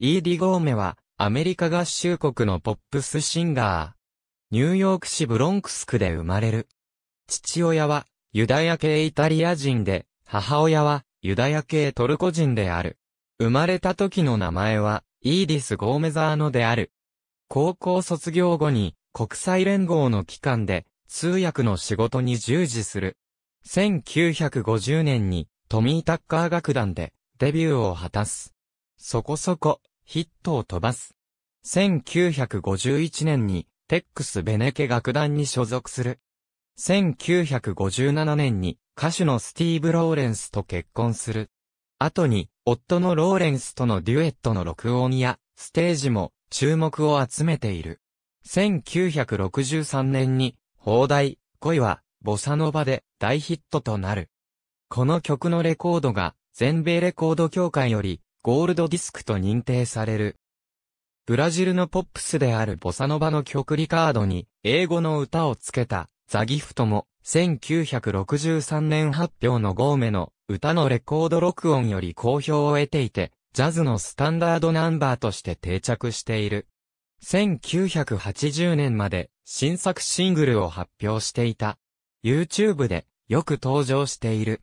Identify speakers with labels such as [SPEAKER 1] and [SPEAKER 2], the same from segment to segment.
[SPEAKER 1] イーディ・ゴーメは、アメリカ合衆国のポップスシンガー。ニューヨーク市ブロンクス区で生まれる。父親は、ユダヤ系イタリア人で、母親は、ユダヤ系トルコ人である。生まれた時の名前は、イーディス・ゴーメザーノである。高校卒業後に、国際連合の機関で、通訳の仕事に従事する。1950年に、トミー・タッカー楽団で、デビューを果たす。そこそこ、ヒットを飛ばす。1951年に、テックス・ベネケ楽団に所属する。1957年に、歌手のスティーブ・ローレンスと結婚する。後に、夫のローレンスとのデュエットの録音や、ステージも、注目を集めている。1963年に、放題、恋は、ボサノバで大ヒットとなる。この曲のレコードが、全米レコード協会より、ゴールドディスクと認定される。ブラジルのポップスであるボサノバの曲リカードに英語の歌をつけたザギフトも1963年発表のゴーメの歌のレコード録音より好評を得ていてジャズのスタンダードナンバーとして定着している。1980年まで新作シングルを発表していた。YouTube でよく登場している。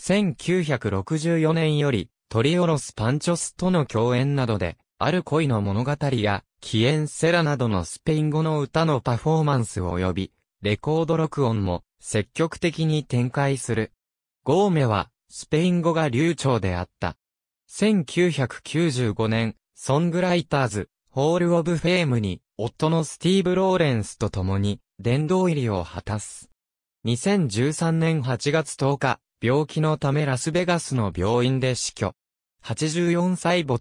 [SPEAKER 1] 1964年よりトリオロス・パンチョスとの共演などで、ある恋の物語や、キエンセラなどのスペイン語の歌のパフォーマンス及び、レコード録音も積極的に展開する。ゴーメは、スペイン語が流暢であった。1995年、ソングライターズ、ホール・オブ・フェームに、夫のスティーブ・ローレンスと共に、殿堂入りを果たす。2013年8月10日、病気のためラスベガスの病院で死去。84歳没。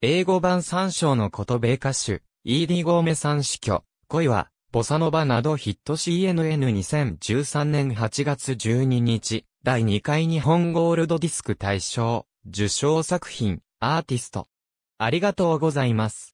[SPEAKER 1] 英語版三章のこと米歌手、イーディ・ゴーメさん死去、恋は、ボサノバなどヒット CNN2013 年8月12日、第2回日本ゴールドディスク大賞、受賞作品、アーティスト。ありがとうございます。